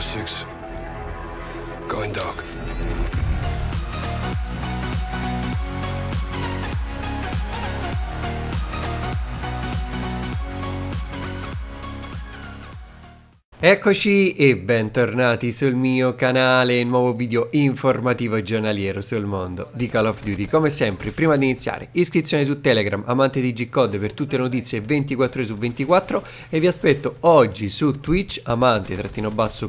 six, Going dark. Eccoci e bentornati sul mio canale, nuovo video informativo giornaliero sul mondo di Call of Duty. Come sempre, prima di iniziare, iscrizione su Telegram, amante di G-Code per tutte le notizie 24 ore su 24 e vi aspetto oggi su Twitch, amante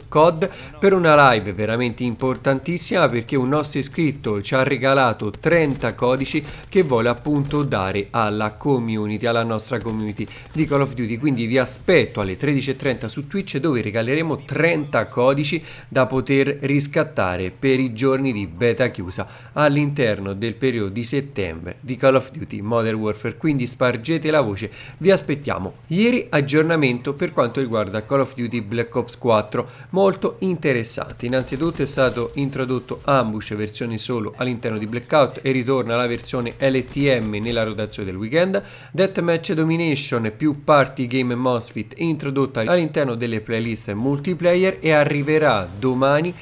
code per una live veramente importantissima perché un nostro iscritto ci ha regalato 30 codici che vuole appunto dare alla community, alla nostra community di Call of Duty. Quindi vi aspetto alle 13.30 su Twitch dove vi regaleremo 30 codici da poter riscattare per i giorni di beta chiusa all'interno del periodo di settembre di Call of Duty Modern Warfare, quindi spargete la voce, vi aspettiamo. Ieri aggiornamento per quanto riguarda Call of Duty Black Ops 4, molto interessante. Innanzitutto è stato introdotto Ambush versione solo all'interno di Blackout e ritorna la versione LTM nella rotazione del weekend, Deathmatch Domination più Party Game Mosfit introdotta all'interno delle playlist lista multiplayer e arriverà domani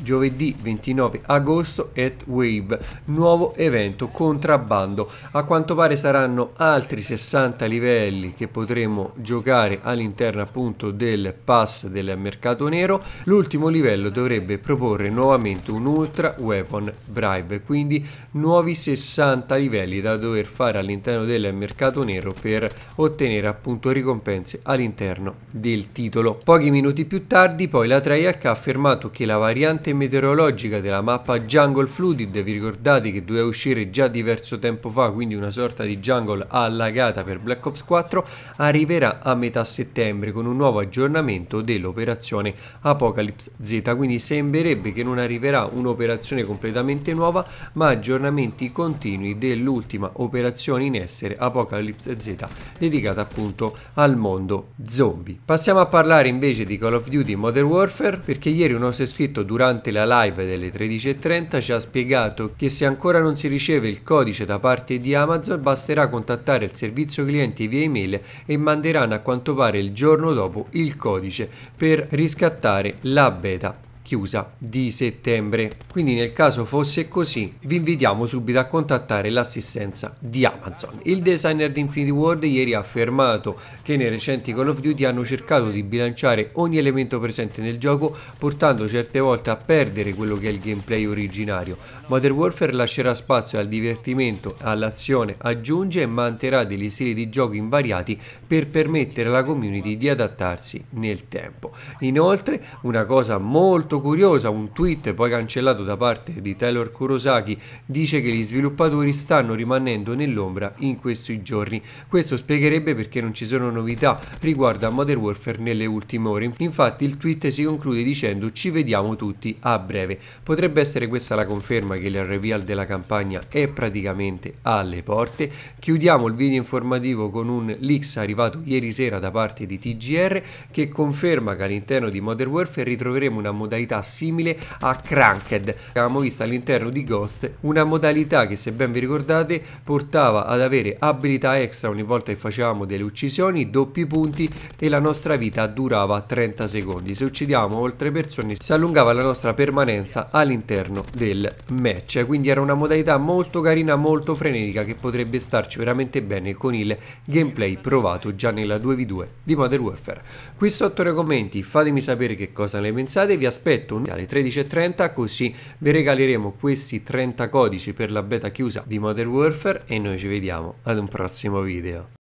giovedì 29 agosto at Wave, nuovo evento contrabbando. A quanto pare saranno altri 60 livelli che potremo giocare all'interno appunto del pass del mercato nero. L'ultimo livello dovrebbe proporre nuovamente un Ultra Weapon Bribe, quindi nuovi 60 livelli da dover fare all'interno del mercato nero per ottenere appunto ricompense all'interno del titolo. Pochi minuti più tardi poi la Treyarch ha affermato che la variante componente meteorologica della mappa Jungle Flooded, vi ricordate che doveva uscire già diverso tempo fa, quindi una sorta di jungle allagata per Black Ops 4, arriverà a metà settembre con un nuovo aggiornamento dell'operazione Apocalypse Z, quindi sembrerebbe che non arriverà un'operazione completamente nuova, ma aggiornamenti continui dell'ultima operazione in essere Apocalypse Z, dedicata appunto al mondo zombie. Passiamo a parlare invece di Call of Duty Modern Warfare, perché ieri un nostro iscritto durante durante la live delle 13.30 ci ha spiegato che se ancora non si riceve il codice da parte di Amazon basterà contattare il servizio clienti via email e manderanno a quanto pare il giorno dopo il codice per riscattare la beta chiusa di settembre. Quindi nel caso fosse così, vi invitiamo subito a contattare l'assistenza di Amazon. Il designer di Infinity World ieri ha affermato che nei recenti Call of Duty hanno cercato di bilanciare ogni elemento presente nel gioco, portando certe volte a perdere quello che è il gameplay originario. Modern Warfare lascerà spazio al divertimento, all'azione, aggiunge e manterrà degli stili di gioco invariati per permettere alla community di adattarsi nel tempo. Inoltre, una cosa molto curiosa, un tweet poi cancellato da parte di Taylor Kurosaki dice che gli sviluppatori stanno rimanendo nell'ombra in questi giorni. Questo spiegherebbe perché non ci sono novità riguardo a Modern Warfare nelle ultime ore. Infatti il tweet si conclude dicendo ci vediamo tutti a breve. Potrebbe essere questa la conferma che il reveal della campagna è praticamente alle porte. Chiudiamo il video informativo con un leaks arrivato ieri sera da parte di TGR che conferma che all'interno di Modern Warfare ritroveremo una modalità modalità simile a Cranked. Abbiamo visto all'interno di Ghost una modalità che se ben vi ricordate portava ad avere abilità extra ogni volta che facevamo delle uccisioni, doppi punti e la nostra vita durava 30 secondi. Se uccidiamo oltre persone si allungava la nostra permanenza all'interno del match, quindi era una modalità molto carina, molto frenetica che potrebbe starci veramente bene con il gameplay provato già nella 2v2 di Modern Warfare. Qui sotto nei commenti fatemi sapere che cosa ne pensate, vi aspetto aspetto alle 13.30 così vi regaleremo questi 30 codici per la beta chiusa di Modern Warfare e noi ci vediamo ad un prossimo video.